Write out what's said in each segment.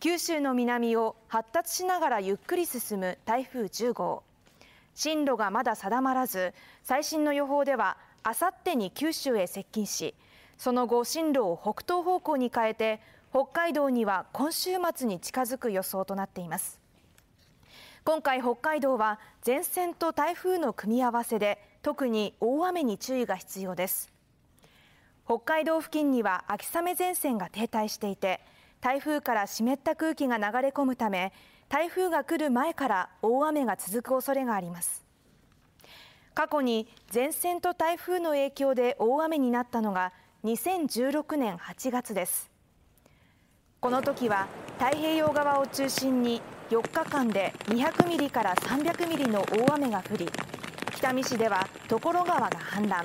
九州の南を発達しながらゆっくり進む台風10号進路がまだ定まらず最新の予報ではあさってに九州へ接近しその後進路を北東方向に変えて北海道には今週末に近づく予想となっています今回北海道は前線と台風の組み合わせで特に大雨に注意が必要です北海道付近には秋雨前線が停滞していて台風から湿った空気が流れ込むため台風が来る前から大雨が続く恐れがあります過去に前線と台風の影響で大雨になったのが2016年8月ですこの時は太平洋側を中心に4日間で200ミリから300ミリの大雨が降り北見市では所川が氾濫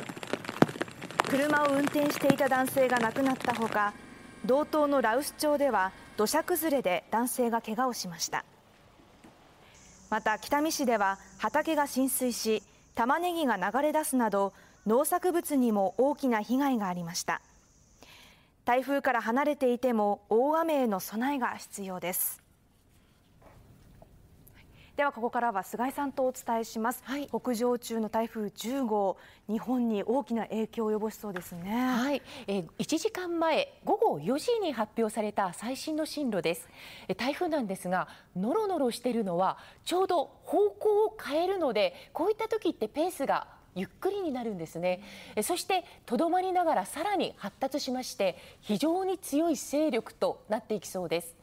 車を運転していた男性が亡くなったほか道東の羅臼町では土砂崩れで男性が怪我をしましたまた北見市では畑が浸水し玉ねぎが流れ出すなど農作物にも大きな被害がありました台風から離れていても大雨への備えが必要ですではここからは菅井さんとお伝えします、はい、北上中の台風10号日本に大きな影響を及ぼしそうですねはい、えー、1時間前午後4時に発表された最新の進路です台風なんですがのろのろしているのはちょうど方向を変えるのでこういった時ってペースがゆっくりになるんですねそしてとどまりながらさらに発達しまして非常に強い勢力となっていきそうです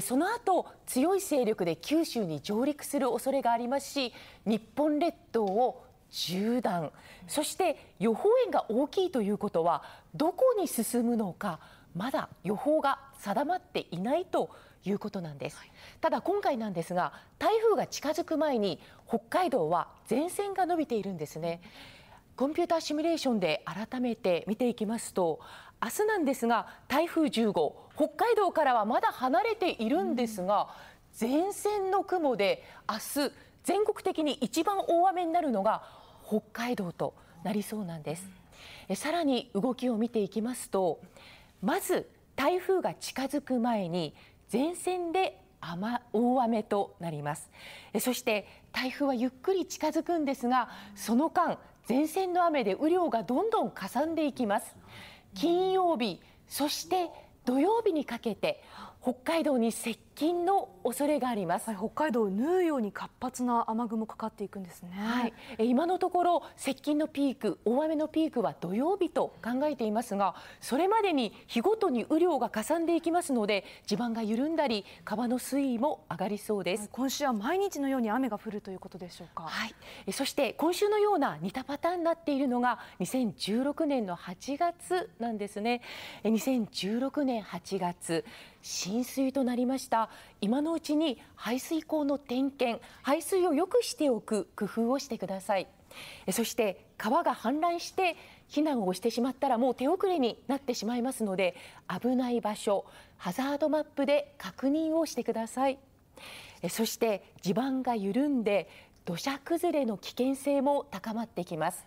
その後強い勢力で九州に上陸する恐れがありますし日本列島を縦断そして予報円が大きいということはどこに進むのかまだ予報が定まっていないということなんです、はい、ただ今回なんですが台風が近づく前に北海道は前線が伸びているんですねコンピューターシミュレーションで改めて見ていきますと明日なんですが台風10号北海道からはまだ離れているんですが、うん、前線の雲で明日全国的に一番大雨になるのが北海道となりそうなんです、うん、さらに動きを見ていきますとまず台風が近づく前に前線で雨大雨となりますそして台風はゆっくり近づくんですがその間前線の雨で雨量がどんどんかさんでいきます金曜日そして土曜日にかけて北海道に接近の恐れがあります、はい、北海道を縫うように活発な雨雲かかっていくんですね、はい、今のところ接近のピーク大雨のピークは土曜日と考えていますがそれまでに日ごとに雨量がかさんでいきますので地盤が緩んだり川の水位も上がりそうです、はい、今週は毎日のように雨が降るということでしょうかはい。そして今週のような似たパターンになっているのが2016年の8月なんですね2016年8月浸水となりました今のうちに排水口の点検排水を良くしておく工夫をしてくださいそして川が氾濫して避難をしてしまったらもう手遅れになってしまいますので危ない場所ハザードマップで確認をしてくださいそして地盤が緩んで土砂崩れの危険性も高まってきます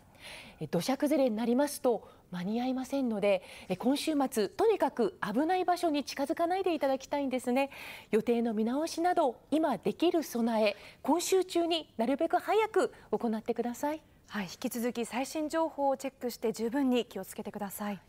土砂崩れになりますと間に合いませんので今週末とにかく危ない場所に近づかないでいただきたいんですね予定の見直しなど今できる備え今週中になるべく早く行ってくださいはい、引き続き最新情報をチェックして十分に気をつけてください。